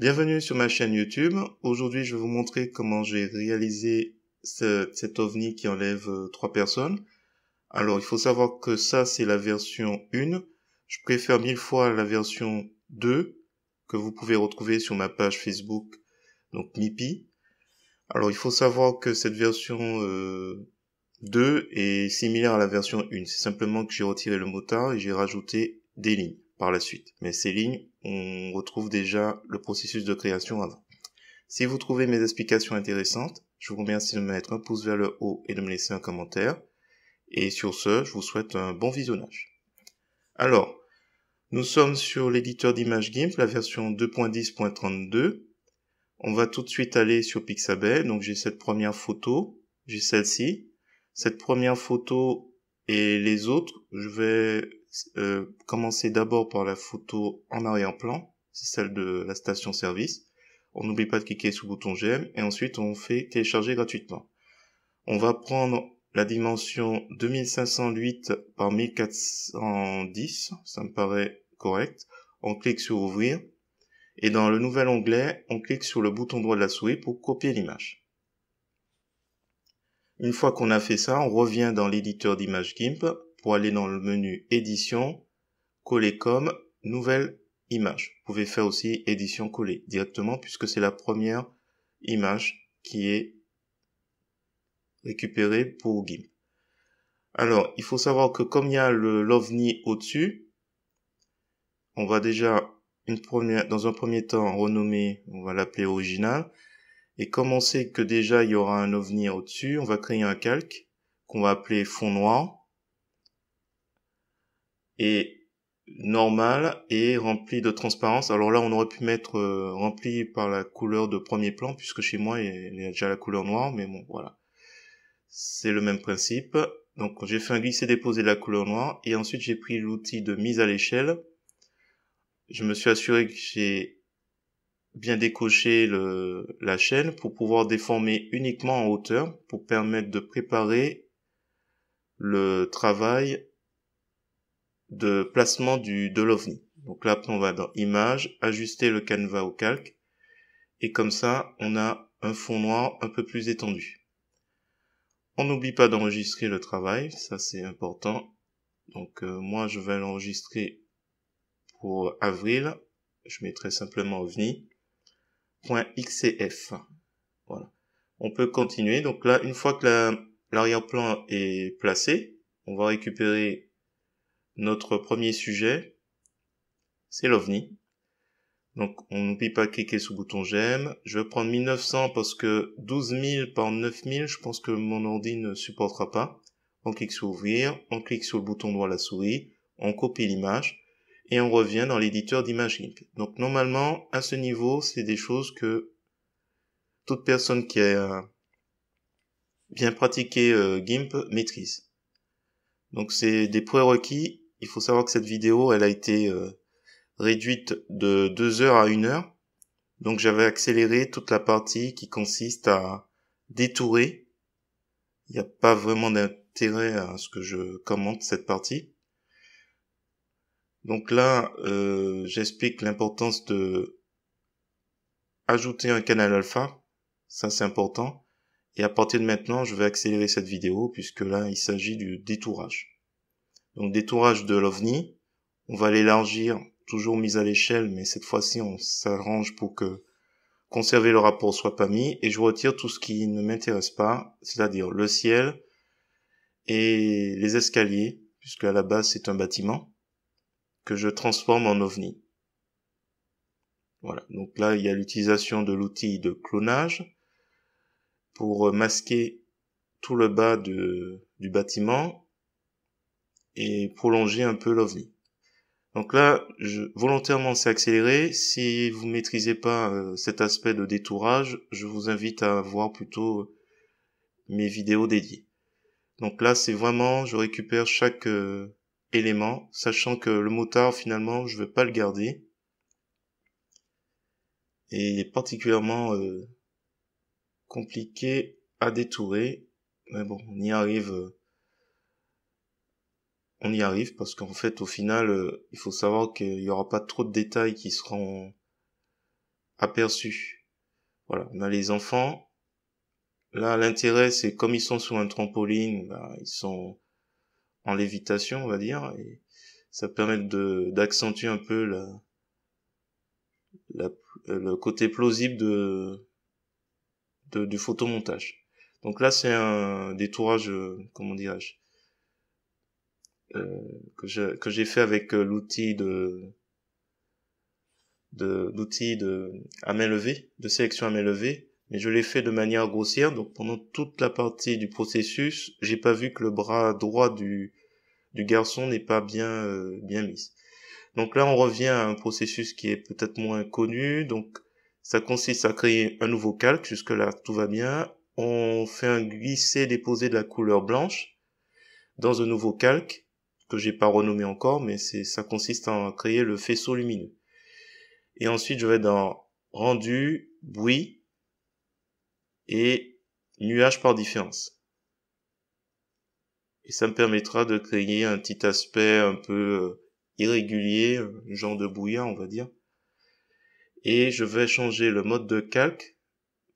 Bienvenue sur ma chaîne YouTube. Aujourd'hui, je vais vous montrer comment j'ai réalisé cet ovni qui enlève euh, trois personnes. Alors, il faut savoir que ça, c'est la version 1. Je préfère mille fois la version 2 que vous pouvez retrouver sur ma page Facebook, donc MIPI. Alors, il faut savoir que cette version 2 euh, est similaire à la version 1. C'est simplement que j'ai retiré le motard et j'ai rajouté des lignes par la suite. Mais ces lignes on retrouve déjà le processus de création avant. Si vous trouvez mes explications intéressantes, je vous remercie de mettre un pouce vers le haut et de me laisser un commentaire. Et sur ce, je vous souhaite un bon visionnage. Alors, nous sommes sur l'éditeur d'image GIMP, la version 2.10.32. On va tout de suite aller sur Pixabay. Donc j'ai cette première photo, j'ai celle-ci. Cette première photo et les autres, je vais euh, commencer d'abord par la photo en arrière-plan, c'est celle de la station-service. On n'oublie pas de cliquer sur le bouton j'aime et ensuite on fait télécharger gratuitement. On va prendre la dimension 2508 par 1410, ça me paraît correct. On clique sur ouvrir et dans le nouvel onglet, on clique sur le bouton droit de la souris pour copier l'image. Une fois qu'on a fait ça, on revient dans l'éditeur d'image GIMP pour aller dans le menu édition, coller comme, nouvelle image. Vous pouvez faire aussi édition coller directement puisque c'est la première image qui est récupérée pour GIMP. Alors, il faut savoir que comme il y a l'OVNI au-dessus, on va déjà une première, dans un premier temps renommer, on va l'appeler original. Et comme on sait que déjà il y aura un OVNI au-dessus, on va créer un calque qu'on va appeler fond noir est normal et rempli de transparence. Alors là, on aurait pu mettre euh, rempli par la couleur de premier plan, puisque chez moi, il y a déjà la couleur noire, mais bon, voilà. C'est le même principe. Donc j'ai fait un glisser-déposer la couleur noire, et ensuite j'ai pris l'outil de mise à l'échelle. Je me suis assuré que j'ai bien décoché la chaîne pour pouvoir déformer uniquement en hauteur, pour permettre de préparer le travail de placement du, de l'OVNI. Donc là, on va dans image, ajuster le canevas au calque, et comme ça, on a un fond noir un peu plus étendu. On n'oublie pas d'enregistrer le travail, ça c'est important. Donc euh, moi, je vais l'enregistrer pour avril. Je mettrai simplement ovni.xcf. Voilà. On peut continuer. Donc là, une fois que l'arrière-plan est placé, on va récupérer notre premier sujet, c'est l'OVNI. Donc, on n'oublie pas de cliquer sur le bouton j'aime. Je vais prendre 1900 parce que 12 000 par 9000, je pense que mon ordi ne supportera pas. On clique sur ouvrir, on clique sur le bouton droit de la souris, on copie l'image et on revient dans l'éditeur d'image GIMP. Donc, normalement, à ce niveau, c'est des choses que toute personne qui a bien pratiqué euh, GIMP maîtrise. Donc, c'est des prérequis il faut savoir que cette vidéo, elle a été euh, réduite de 2 heures à 1 heure. Donc j'avais accéléré toute la partie qui consiste à détourer. Il n'y a pas vraiment d'intérêt à ce que je commente cette partie. Donc là, euh, j'explique l'importance de ajouter un canal alpha. Ça, c'est important. Et à partir de maintenant, je vais accélérer cette vidéo puisque là, il s'agit du détourage. Donc détourage de l'OVNI, on va l'élargir, toujours mise à l'échelle, mais cette fois-ci on s'arrange pour que conserver le rapport soit pas mis, et je retire tout ce qui ne m'intéresse pas, c'est-à-dire le ciel et les escaliers, puisque à la base c'est un bâtiment, que je transforme en ovni. Voilà, donc là il y a l'utilisation de l'outil de clonage pour masquer tout le bas du bâtiment et prolonger un peu l'ovni. Donc là, je, volontairement, c'est accéléré. Si vous maîtrisez pas euh, cet aspect de détourage, je vous invite à voir plutôt euh, mes vidéos dédiées. Donc là, c'est vraiment, je récupère chaque euh, élément, sachant que le motard, finalement, je veux pas le garder. Et est particulièrement compliqué à détourer. Mais bon, on y arrive on y arrive parce qu'en fait au final euh, il faut savoir qu'il n'y aura pas trop de détails qui seront aperçus. Voilà, on a les enfants. Là l'intérêt c'est comme ils sont sur un trampoline, bah, ils sont en lévitation on va dire et ça permet de d'accentuer un peu la, le côté plausible de, du photomontage. Donc là c'est un détourage euh, comment dirais-je euh, que que j'ai fait avec euh, l'outil de de l'outil de à main levée, de sélection à main levée, mais je l'ai fait de manière grossière. Donc pendant toute la partie du processus, j'ai pas vu que le bras droit du du garçon n'est pas bien euh, bien mis. Donc là, on revient à un processus qui est peut-être moins connu. Donc ça consiste à créer un nouveau calque. Jusque là, tout va bien. On fait un glisser déposer de la couleur blanche dans un nouveau calque que j'ai pas renommé encore, mais c'est ça consiste à créer le faisceau lumineux. Et ensuite, je vais dans rendu, bruit et nuage par différence. Et ça me permettra de créer un petit aspect un peu euh, irrégulier, euh, genre de brouillard, on va dire. Et je vais changer le mode de calque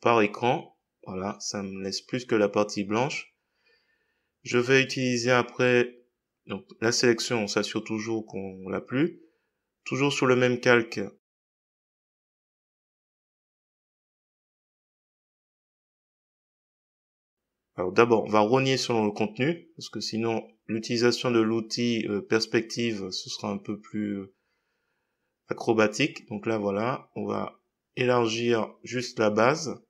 par écran. Voilà, ça me laisse plus que la partie blanche. Je vais utiliser après donc la sélection, on s'assure toujours qu'on l'a plus. Toujours sur le même calque, Alors d'abord, on va rogner sur le contenu, parce que sinon l'utilisation de l'outil euh, perspective, ce sera un peu plus euh, acrobatique. Donc là voilà, on va élargir juste la base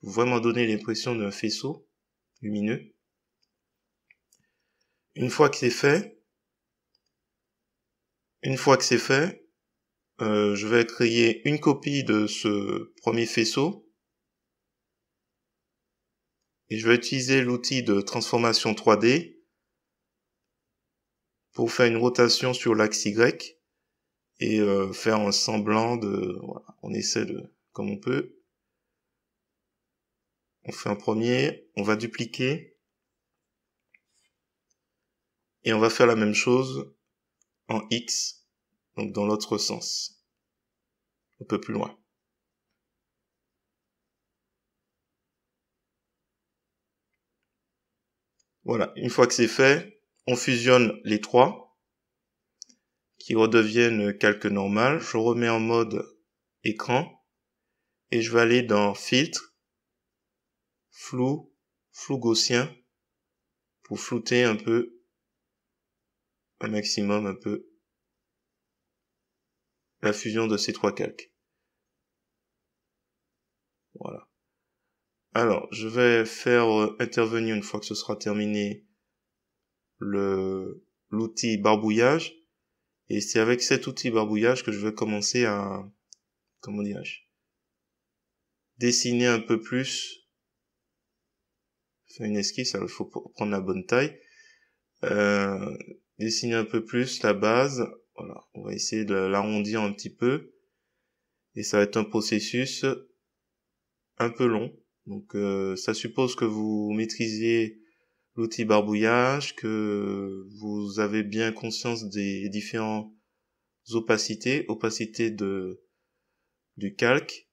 pour vraiment donner l'impression d'un faisceau lumineux. Une fois que c'est fait, une fois que c'est fait, euh, je vais créer une copie de ce premier faisceau et je vais utiliser l'outil de transformation 3D pour faire une rotation sur l'axe Y et euh, faire un semblant de... Voilà, on essaie de... comme on peut. On fait un premier, on va dupliquer. Et on va faire la même chose en x, donc dans l'autre sens, un peu plus loin. Voilà, une fois que c'est fait, on fusionne les trois qui redeviennent calque normal. Je remets en mode écran et je vais aller dans filtre, flou, flou gaussien pour flouter un peu un maximum un peu la fusion de ces trois calques. Voilà. Alors, je vais faire euh, intervenir une fois que ce sera terminé le l'outil barbouillage et c'est avec cet outil barbouillage que je vais commencer à comment dirais-je dessiner un peu plus faire une esquisse il faut prendre la bonne taille euh, dessiner un peu plus la base. Voilà, on va essayer de l'arrondir un petit peu. Et ça va être un processus un peu long. Donc euh, ça suppose que vous maîtrisiez l'outil barbouillage, que vous avez bien conscience des différentes opacités, opacité de du calque.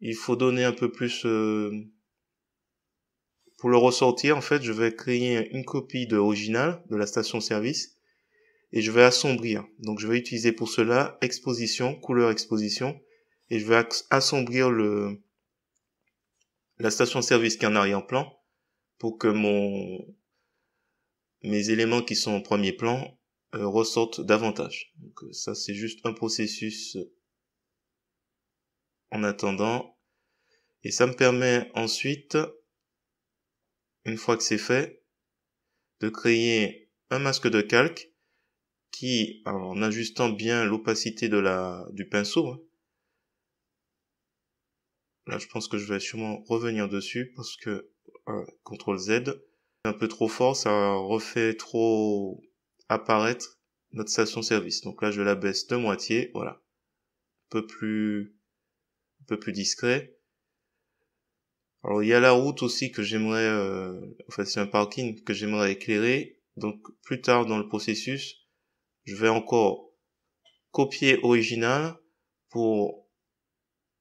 Il faut donner un peu plus euh, pour le ressortir, en fait, je vais créer une copie de l'original de la station-service et je vais assombrir. Donc, je vais utiliser pour cela exposition, couleur exposition et je vais assombrir le la station-service qui est en arrière-plan pour que mon mes éléments qui sont en premier plan euh, ressortent davantage. Donc, euh, ça, c'est juste un processus euh, en attendant. Et ça me permet ensuite une fois que c'est fait, de créer un masque de calque qui, en ajustant bien l'opacité de la, du pinceau, hein. là je pense que je vais sûrement revenir dessus parce que euh, CTRL Z, un peu trop fort, ça refait trop apparaître notre station service. Donc là je la baisse de moitié, voilà. Un peu plus, un peu plus discret. Alors il y a la route aussi que j'aimerais, euh, enfin c'est un parking que j'aimerais éclairer. Donc plus tard dans le processus, je vais encore copier original pour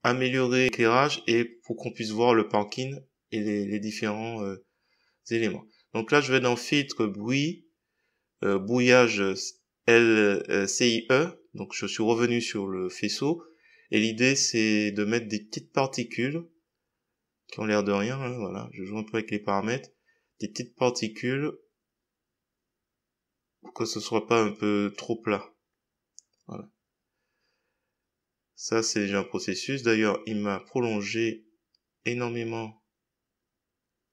améliorer l'éclairage et pour qu'on puisse voir le parking et les, différents euh, éléments. Donc là je vais dans filtre bruit, euh, brouillage LCIE. Donc je suis revenu sur le faisceau et l'idée c'est de mettre des petites particules qui ont l'air de rien, hein, voilà. Je joue un peu avec les paramètres. Des petites particules, pour que ce soit pas un peu trop plat. Voilà. Ça, c'est déjà un processus. D'ailleurs, il m'a prolongé énormément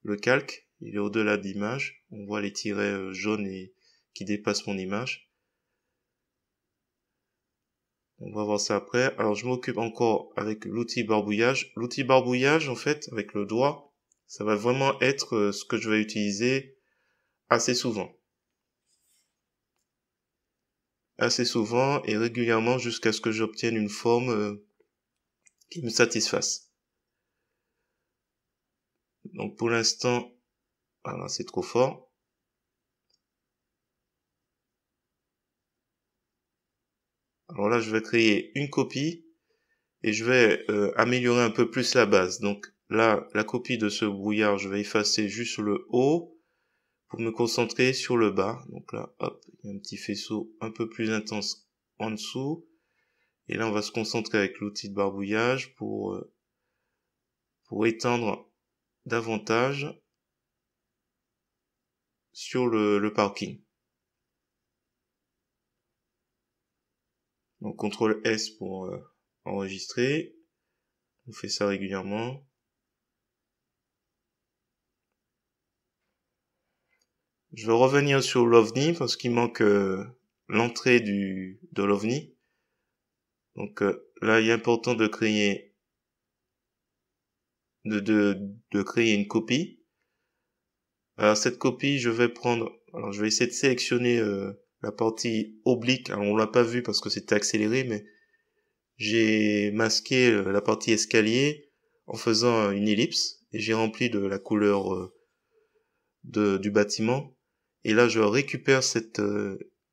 le calque. Il est au-delà de l'image. On voit les tirets euh, jaunes et qui dépassent mon image. On va voir ça après. Alors je m'occupe encore avec l'outil barbouillage. L'outil barbouillage, en fait, avec le doigt, ça va vraiment être euh, ce que je vais utiliser assez souvent. Assez souvent et régulièrement jusqu'à ce que j'obtienne une forme euh, qui me satisfasse. Donc pour l'instant, voilà, ah c'est trop fort. Alors là, je vais créer une copie et je vais euh, améliorer un peu plus la base. Donc là, la copie de ce brouillard, je vais effacer juste le haut pour me concentrer sur le bas. Donc là, hop, il y a un petit faisceau un peu plus intense en dessous. Et là, on va se concentrer avec l'outil de barbouillage pour, euh, pour étendre davantage sur le parking. Donc CTRL S pour euh, enregistrer. On fait ça régulièrement. Je vais revenir sur l'OVNI parce qu'il manque euh, l'entrée du de l'OVNI. Donc euh, là, il est important de créer de, de, de créer une copie. Alors cette copie, je vais prendre alors je vais essayer de sélectionner la partie oblique, alors on l'a pas vu parce que c'était accéléré, mais j'ai masqué euh, la partie escalier en faisant euh, une ellipse et j'ai rempli de la couleur euh, du bâtiment. Et là, je récupère cette,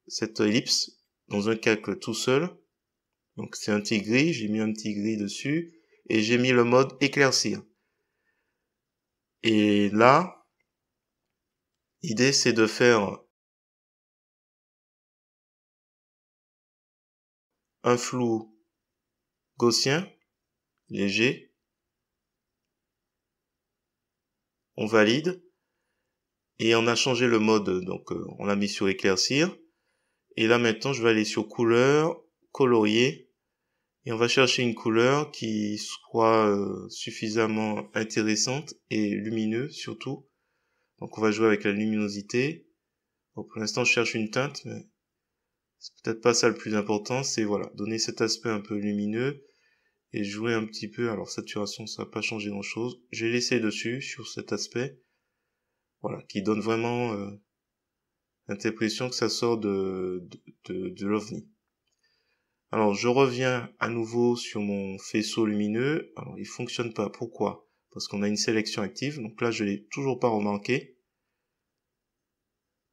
cette ellipse dans un calque tout seul. Donc c'est un petit gris, j'ai mis un petit gris dessus et j'ai mis le mode éclaircir. Et là, l'idée c'est de faire un flou gaussien, léger. On valide. Et on a changé le mode, donc euh, on l'a mis sur éclaircir. Et là maintenant, je vais aller sur couleur, colorier. Et on va chercher une couleur qui soit euh, suffisamment intéressante et lumineuse surtout. Donc on va jouer avec la luminosité. pour l'instant, je cherche une teinte, c'est peut-être pas ça le plus important, c'est voilà, donner cet aspect un peu lumineux et jouer un petit peu. Alors saturation, ça n'a pas changé grand-chose. J'ai laissé dessus sur cet aspect, voilà, qui donne vraiment euh, que ça sort de de, de, l'ovni. Alors je reviens à nouveau sur mon faisceau lumineux. Alors il fonctionne pas. Pourquoi Parce qu'on a une sélection active. Donc là je l'ai toujours pas remarqué.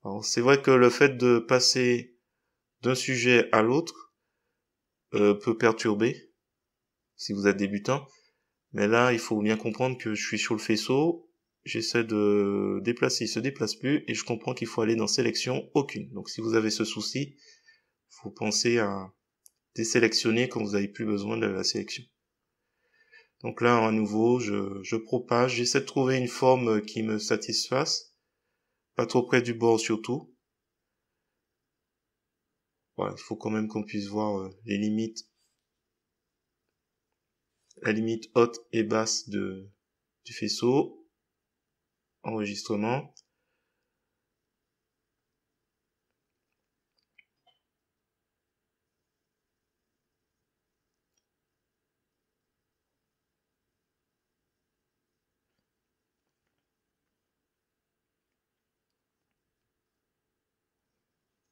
Alors c'est vrai que le fait de passer d'un sujet à l'autre euh, peut perturber si vous êtes débutant. Mais là, il faut bien comprendre que je suis sur le faisceau, j'essaie de déplacer, il se déplace plus, et je comprends qu'il faut aller dans sélection aucune. Donc si vous avez ce souci, faut penser à désélectionner quand vous n'avez plus besoin de la sélection. Donc là, à nouveau, je propage, j'essaie de trouver une forme qui me satisfasse, pas trop près du bord surtout, il faut quand même qu'on puisse voir euh, les limites, la limite haute et basse de, du faisceau, enregistrement,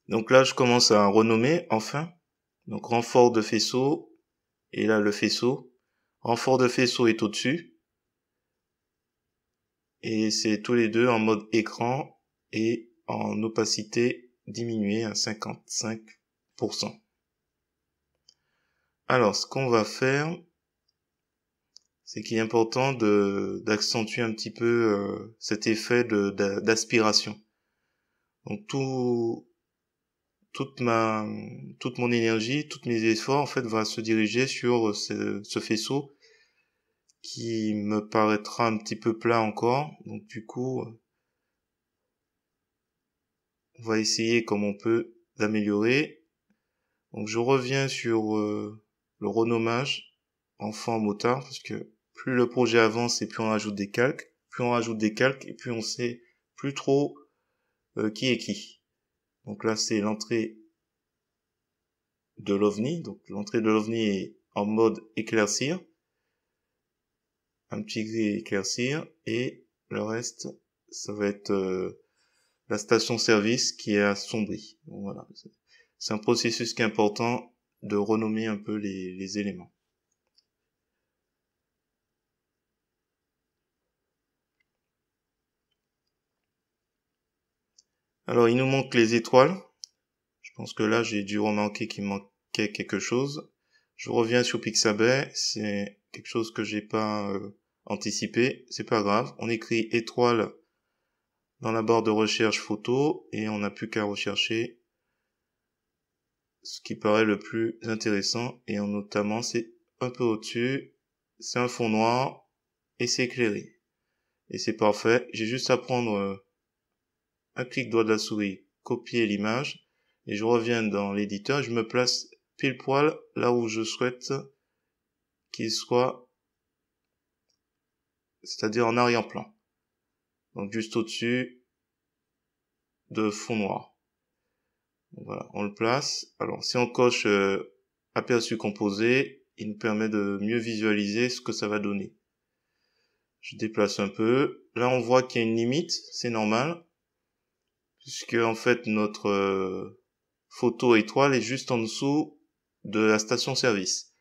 Donc là, je commence à renommer, enfin. Donc renfort de faisceau. Et là, le faisceau. Renfort de faisceau est au-dessus. Et c'est tous les deux en mode écran et en opacité diminuée à 55%. Alors, ce qu'on va faire, c'est qu'il est important d'accentuer un petit peu euh, cet effet d'aspiration. Donc tout, toute ma toute mon énergie, toutes mes efforts en fait va se diriger sur euh, ce, faisceau qui me paraîtra un petit peu plat encore. Donc du coup, euh, on va essayer comme on peut d'améliorer. Donc je reviens sur euh, le renommage enfant motard parce que plus le projet avance et plus on rajoute des calques, plus on rajoute des calques et plus on sait plus trop qui est qui. Donc là, c'est l'entrée de l'OVNI. Donc l'entrée de l'OVNI est en mode éclaircir. Un petit gris éclaircir. Et le reste, ça va être euh, la station-service qui est assombrie. C'est un processus qui est important de renommer un peu les éléments. Alors, il nous manque les étoiles. Je pense que là, j'ai dû remarquer qu'il manquait quelque chose. Je reviens sur Pixabay. C'est quelque chose que j'ai pas euh, anticipé. C'est pas grave. On écrit étoile dans la barre de recherche photo et on n'a plus qu'à rechercher ce qui paraît le plus intéressant et en notamment c'est un peu au-dessus, c'est un fond noir et c'est éclairé. Et c'est parfait. J'ai juste à prendre euh, un clic droit de la souris, copier l'image, et je reviens dans l'éditeur, je me place pile poil là où je souhaite qu'il soit, c'est-à-dire en arrière-plan. Donc juste au-dessus de fond noir. Voilà, on le place. Alors si on coche euh, aperçu composé, il nous permet de mieux visualiser ce que ça va donner. Je déplace un peu. Là on voit qu'il y a une limite, c'est normal puisque en fait notre euh, photo étoile est juste en dessous de la station service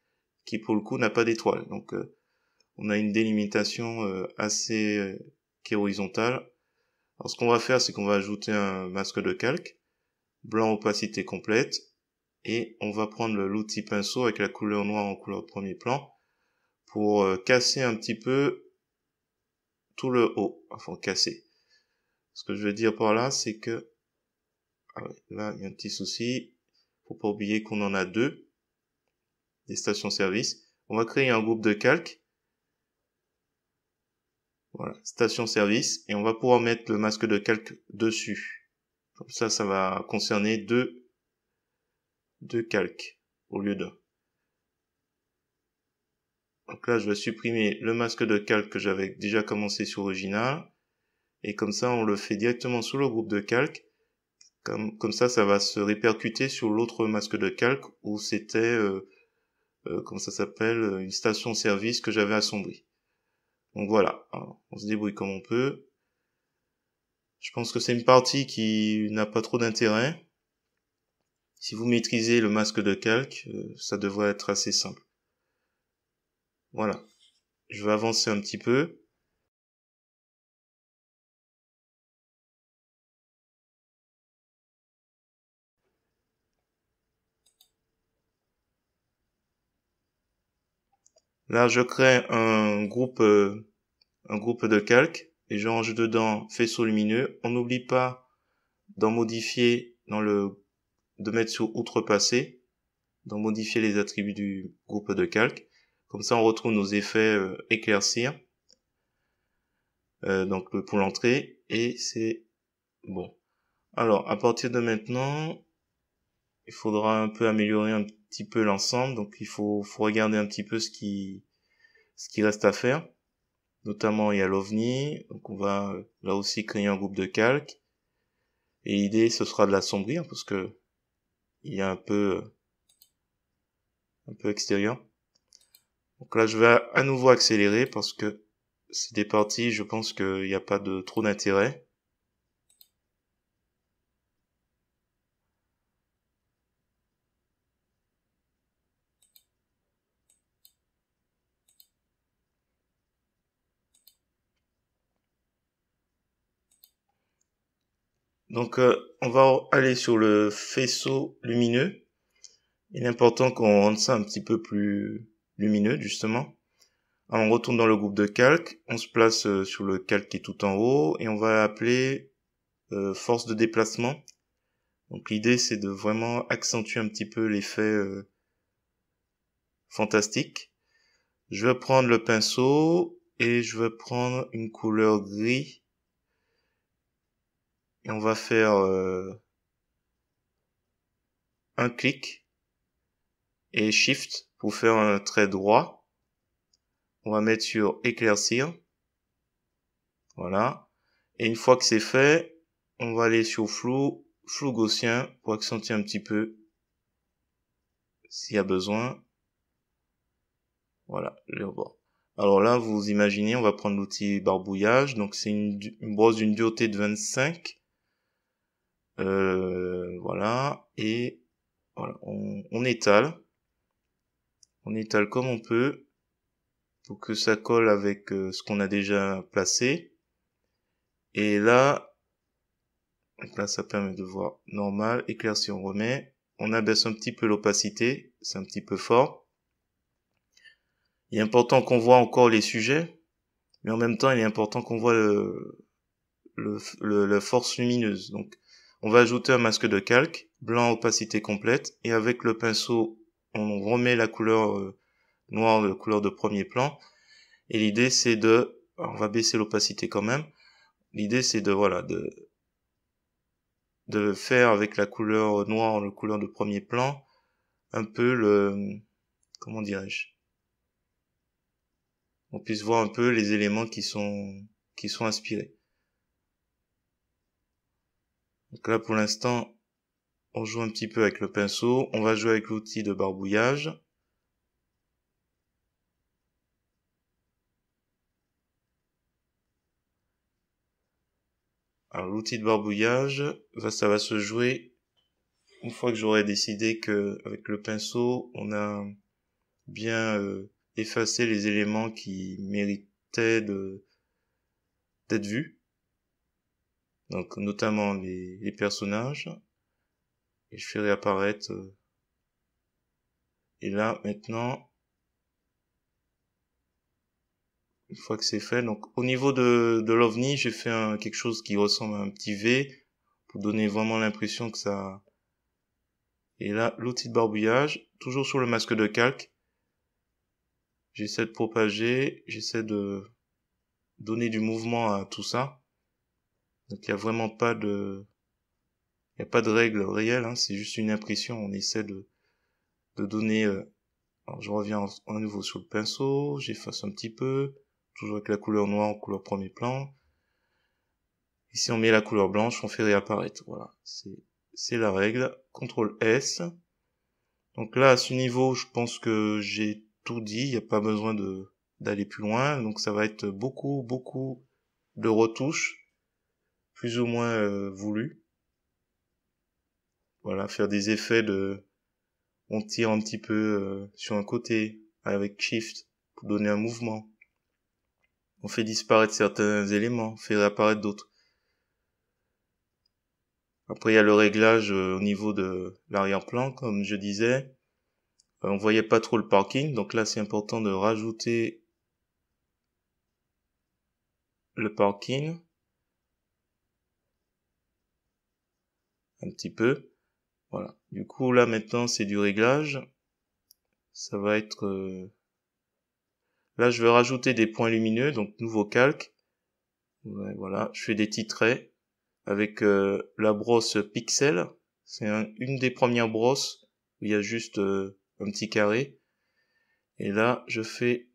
qui pour le coup n'a pas d'étoile donc euh, on a une délimitation euh, assez qui horizontale alors ce qu'on va faire c'est qu'on va ajouter un masque de calque blanc opacité complète et on va prendre l'outil pinceau avec la couleur noire en couleur premier plan pour casser un petit peu tout le haut enfin casser ce que je veux dire par là, c'est que ah là, il y a un petit souci. Faut pas oublier qu'on en a deux. Des stations-service. On va créer un groupe de calques. Voilà, station-service. Et on va pouvoir mettre le masque de calque dessus. Comme ça, ça va concerner deux, deux calques au lieu d'un. Donc là, je vais supprimer le masque de calque que j'avais déjà commencé sur original et comme ça on le fait directement sous le groupe de calque. Comme, comme ça, ça va se répercuter sur l'autre masque de calque où c'était, euh, euh comme ça s'appelle, une station-service que j'avais assombrie. Donc voilà, hein, on se débrouille comme on peut. Je pense que c'est une partie qui n'a pas trop d'intérêt. Si vous maîtrisez le masque de calque, euh, ça devrait être assez simple. Voilà. Je vais avancer un petit peu. Là, je crée un groupe, euh, un groupe de calques et je range dedans faisceau lumineux. On n'oublie pas d'en modifier dans le, de mettre sur outrepasser, d'en modifier les attributs du groupe de calques Comme ça, on retrouve nos effets euh, éclaircir. Euh, donc pour l'entrée et c'est bon. Alors à partir de maintenant, il faudra un peu améliorer un, petit peu l'ensemble, donc il faut, faut regarder un petit peu ce qui, ce qui reste à faire. Notamment, il y a l'OVNI, donc on va là aussi créer un groupe de calques, Et l'idée, ce sera de l'assombrir, parce que il y a un peu, un peu extérieur. Donc là, je vais à nouveau accélérer, parce que c'est des parties, je pense qu'il n'y a pas de trop d'intérêt. Donc euh, on va aller sur le faisceau lumineux. Il est important qu'on rende ça un petit peu plus lumineux justement. Alors on retourne dans le groupe de calque, on se place euh, sur le calque qui est tout en haut et on va appeler euh, force de déplacement. Donc l'idée c'est de vraiment accentuer un petit peu l'effet fantastique. Je vais prendre le pinceau et je vais prendre une couleur gris et on va faire euh, un clic et shift pour faire un trait droit. On va mettre sur éclaircir. Voilà. Et une fois que c'est fait, on va aller sur flou, flou gaussien pour accentuer un petit peu s'il y a besoin. Voilà, le bord. Alors là, vous imaginez, on va prendre l'outil barbouillage. Donc c'est une, une, brosse d'une dureté de 25 euh, voilà. Et voilà, on, étale. On étale comme on peut pour que ça colle avec euh, ce qu'on a déjà placé. Et là, là, ça permet de voir normal, éclair on remet. On abaisse un petit peu l'opacité, c'est un petit peu fort. Il est important qu'on voit encore les sujets, mais en même temps, il est important qu'on voit le, le, le, la force lumineuse. Donc, on va ajouter un masque de calque, blanc opacité complète, et avec le pinceau, on remet la couleur euh, noire, la euh, couleur de premier plan. Et l'idée c'est de, on va baisser l'opacité quand même. L'idée c'est de, voilà, de, de faire avec la couleur noire, la couleur de premier plan, un peu le, comment dirais-je, on puisse voir un peu les éléments qui sont, qui sont inspirés. Donc là, pour l'instant, on joue un petit peu avec le pinceau. On va jouer avec l'outil de barbouillage. Alors l'outil de barbouillage, ça va se jouer une fois que j'aurai décidé que avec le pinceau, on a bien euh, effacé les éléments qui méritaient d'être vus donc notamment les, personnages et je fais réapparaître euh, et là maintenant une fois que c'est fait donc au niveau de, de l'ovni j'ai fait un, quelque chose qui ressemble à un petit V pour donner vraiment l'impression que ça et là l'outil de barbouillage toujours sur le masque de calque j'essaie de propager j'essaie de donner du mouvement à tout ça donc il n'y a vraiment pas de, il n'y a pas de règle réelle, hein. c'est juste une impression. On essaie de, de donner. Euh, alors je reviens à nouveau sur le pinceau, j'efface un petit peu, toujours avec la couleur noire en couleur premier plan. Ici on met la couleur blanche, on fait réapparaître. Voilà, c'est c'est la règle. Ctrl S. Donc là à ce niveau, je pense que j'ai tout dit. Il n'y a pas besoin de d'aller plus loin. Donc ça va être beaucoup beaucoup de retouches plus ou moins euh, voulu. Voilà, faire des effets de... On tire un petit peu euh, sur un côté avec Shift pour donner un mouvement. On fait disparaître certains éléments, fait réapparaître d'autres. Après, il y a le réglage euh, au niveau de l'arrière-plan, comme je disais. on voyait pas trop le parking, donc là, c'est important de rajouter le parking. un petit peu. Voilà. Du coup, là, maintenant, c'est du réglage. Ça va être... Euh, là, je vais rajouter des points lumineux, donc nouveau calque. voilà, je fais des petits traits avec euh, la brosse Pixel. C'est une des premières brosses où il y a juste euh, un petit carré. Et là, je fais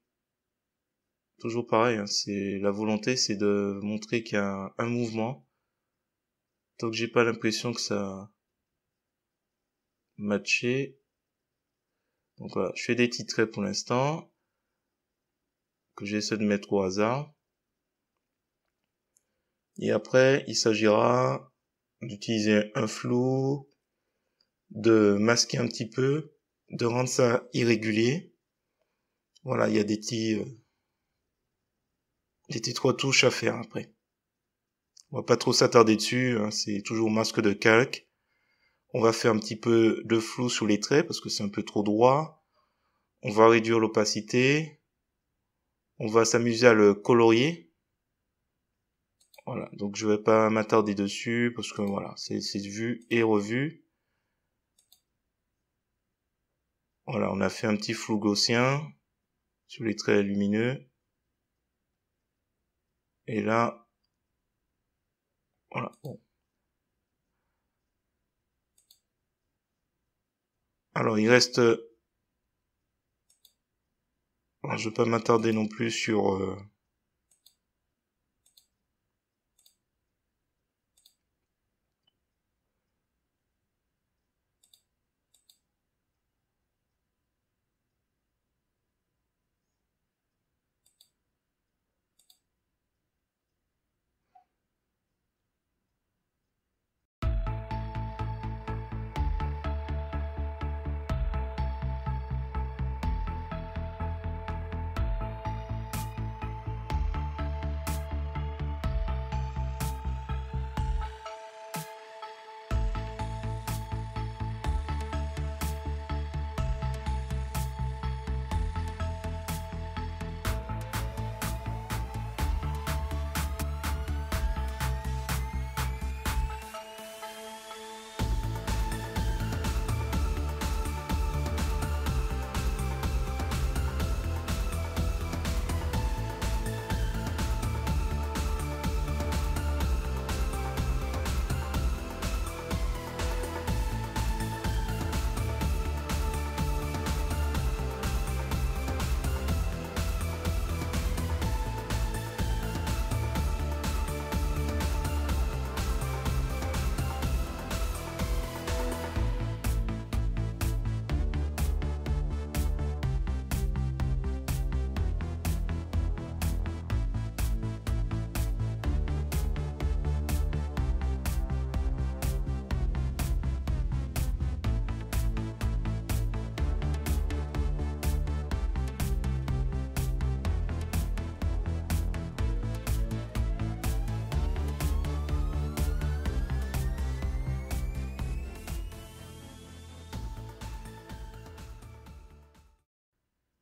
toujours pareil. Hein. c'est la volonté, c'est de montrer qu'il y a un mouvement. Donc j'ai pas l'impression que ça matché. Donc voilà, je fais des titres pour l'instant. Que j'essaie de mettre au hasard. Et après, il s'agira d'utiliser un flou, de masquer un petit peu, de rendre ça irrégulier. Voilà, il y a des petits, euh, des petits trois touches à faire après. On va pas trop s'attarder dessus, hein, c'est toujours masque de calque. On va faire un petit peu de flou sous les traits parce que c'est un peu trop droit. On va réduire l'opacité. On va s'amuser à le colorier. Voilà, donc je vais pas m'attarder dessus parce que voilà, c'est vu et revu. Voilà, on a fait un petit flou gaussien sur les traits lumineux. Et là, voilà, Alors, il reste... Euh, je ne vais pas m'attarder non plus sur... Euh,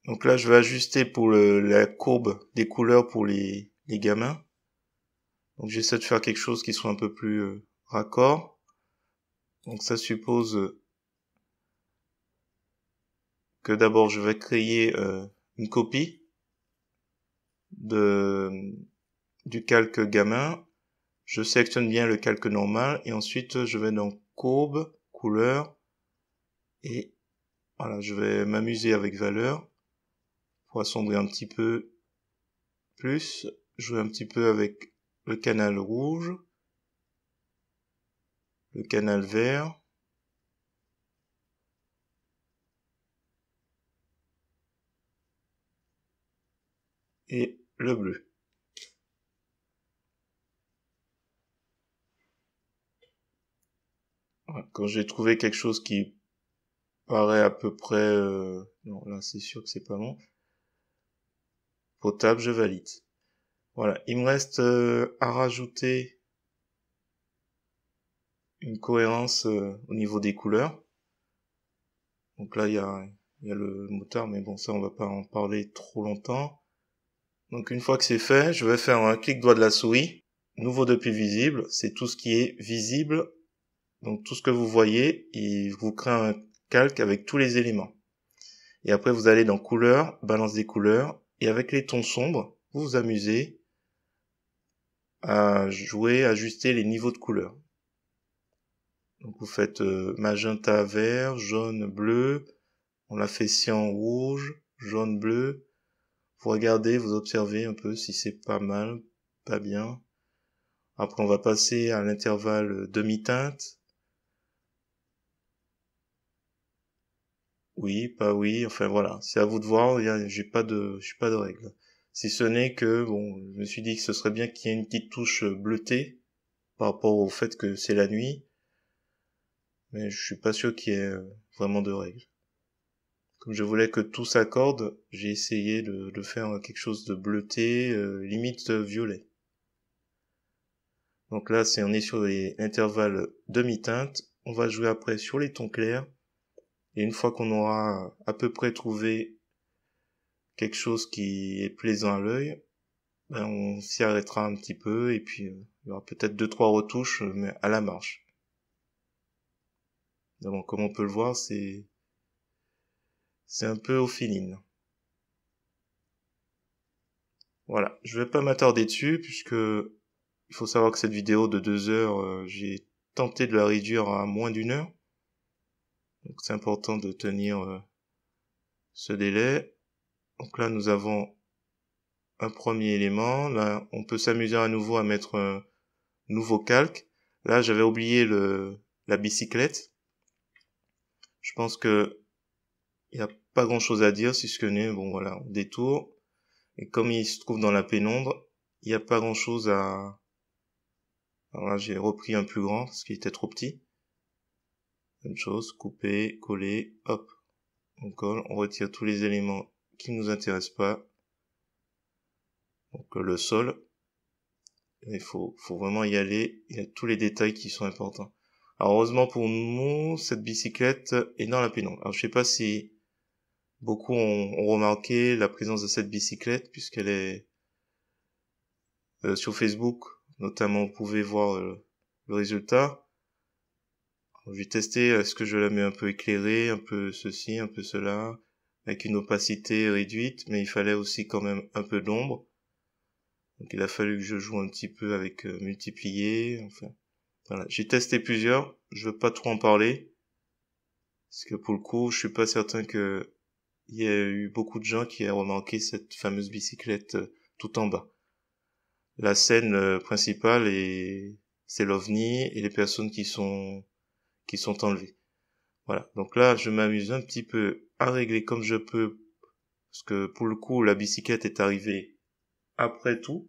Donc là, je vais ajuster pour la courbe des couleurs pour les, les gamins. Donc j'essaie de faire quelque chose qui soit un peu plus euh, raccord. Donc ça suppose euh, que d'abord je vais créer euh, une copie de, du calque gamin. Je sélectionne bien le calque normal et ensuite je vais dans courbe, couleur et voilà, je vais m'amuser avec valeur pour assombrir un petit peu plus, jouer un petit peu avec le canal rouge, le canal vert, et le bleu. Quand j'ai trouvé quelque chose qui paraît à peu près... Euh, non, là c'est sûr que c'est pas bon potable, je valide. Voilà, il me reste euh, à rajouter une cohérence euh, au niveau des couleurs. Donc là, il y a, le motard, mais bon, ça, on va pas en parler trop longtemps. Donc une fois que c'est fait, je vais faire un clic droit de la souris. Nouveau depuis visible, c'est tout ce qui est visible. Donc tout ce que vous voyez, il vous crée un calque avec tous les éléments. Et après, vous allez dans couleurs, balance des couleurs, et avec les tons sombres, vous vous amusez à jouer, ajuster les niveaux de couleur. Donc vous faites euh, magenta vert, jaune bleu, on l'a fait cyan rouge, jaune bleu. Vous regardez, vous observez un peu si c'est pas mal, pas bien. Après on va passer à l'intervalle demi-teinte, oui, pas oui, enfin voilà, c'est à vous de voir, j'ai pas de j'ai pas de règles. Si ce n'est que bon, je me suis dit que ce serait bien qu'il y ait une petite touche euh, bleutée par rapport au fait que c'est la nuit. Mais je suis pas sûr qu'il y ait euh, vraiment de règles. Comme je voulais que tout s'accorde, j'ai essayé de, faire quelque chose de bleuté, euh, limite violet. Donc là, c'est on est sur les intervalles demi-teintes. On va jouer après sur les tons clairs et une fois qu'on aura euh, à peu près trouvé quelque chose qui est plaisant à l'œil, ben, on s'y arrêtera un petit peu et puis euh, il y aura peut-être deux trois retouches euh, mais à la marche. comme on peut le voir, c'est c'est un peu au feeling. Voilà, je vais pas m'attarder dessus puisque il faut savoir que cette vidéo de deux heures, j'ai tenté de la réduire à moins d'une heure donc c'est important de tenir euh, ce délai. Donc là nous avons un premier élément. Là on peut s'amuser à nouveau à mettre un nouveau calque. Là j'avais oublié le, la bicyclette. Je pense que il n'y a pas grand chose à dire si ce que n'est bon voilà on détourne. Et comme il se trouve dans la pénombre, il n'y a pas grand chose à... Alors là, j'ai repris un plus grand, parce qu'il était trop petit. Même chose, couper, coller, hop. On colle, on retire tous les éléments qui nous intéressent pas. Donc le sol, il faut, faut vraiment y aller, il y a tous les détails qui sont importants. Alors heureusement pour nous, cette bicyclette est dans la pénombre. Alors je sais pas si beaucoup ont, remarqué la présence de cette bicyclette puisqu'elle est euh, sur Facebook, notamment vous pouvez voir euh, le résultat. J'ai testé est-ce que je la mets un peu éclairée, un peu ceci, un peu cela, avec une opacité réduite, mais il fallait aussi quand même un peu d'ombre. Donc il a fallu que je joue un petit peu avec euh, multiplier. Enfin, voilà. J'ai testé plusieurs. Je veux pas trop en parler. Parce que pour le coup, je suis pas certain que il y a eu beaucoup de gens qui aient remarqué cette fameuse bicyclette euh, tout en bas. La scène euh, principale est c'est l'OVNI et les personnes qui sont qui sont enlevés. Voilà. Donc là, je m'amuse un petit peu à régler comme je peux, parce que pour le coup, la bicyclette est arrivée après tout.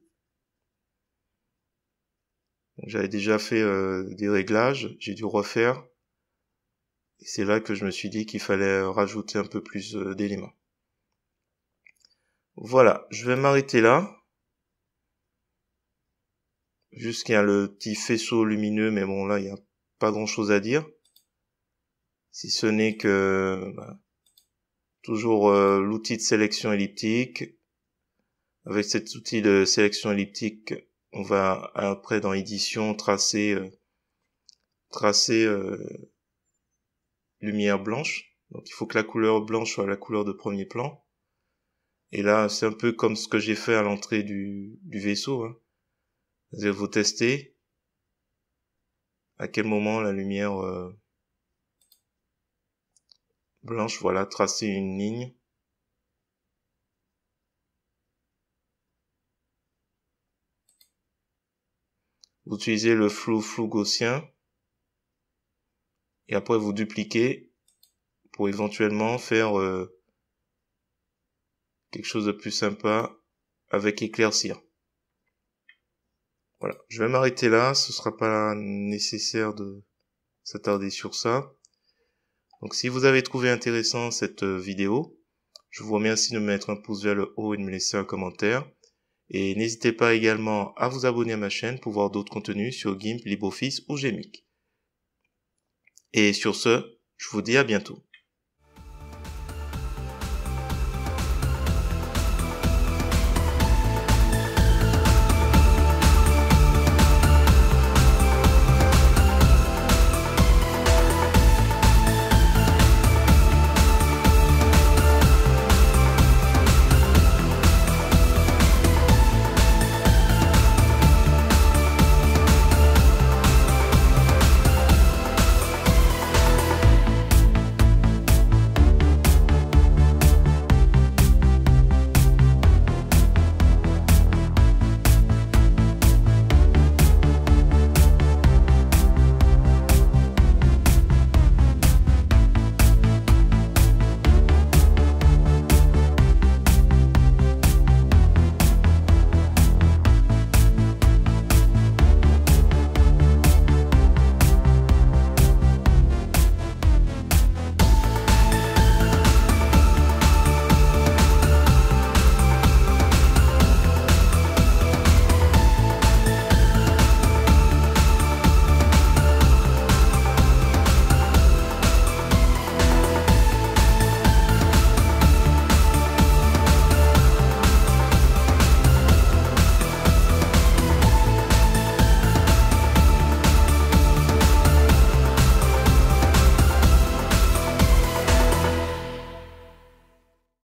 J'avais déjà fait euh, des réglages, j'ai dû refaire. Et c'est là que je me suis dit qu'il fallait rajouter un peu plus euh, d'éléments. Voilà, je vais m'arrêter là. Jusqu'à le petit faisceau lumineux, mais bon là il y a pas grand chose à dire. Si ce n'est que bah, toujours euh, l'outil de sélection elliptique. Avec cet outil de sélection elliptique, on va après dans édition tracer euh, tracer euh, lumière blanche. Donc il faut que la couleur blanche soit la couleur de premier plan. Et là, c'est un peu comme ce que j'ai fait à l'entrée du, du, vaisseau. Hein. Vous tester à quel moment la lumière euh, blanche, voilà, tracer une ligne. Vous utilisez le flou flou gaussien et après vous dupliquez pour éventuellement faire euh, quelque chose de plus sympa avec éclaircir. Voilà, je vais m'arrêter là, ce sera pas nécessaire de s'attarder sur ça. Donc si vous avez trouvé intéressant cette euh, vidéo, je vous remercie de mettre un pouce vers le haut et de me laisser un commentaire. Et n'hésitez pas également à vous abonner à ma chaîne pour voir d'autres contenus sur GIMP, LibreOffice ou Gemic. Et sur ce, je vous dis à bientôt.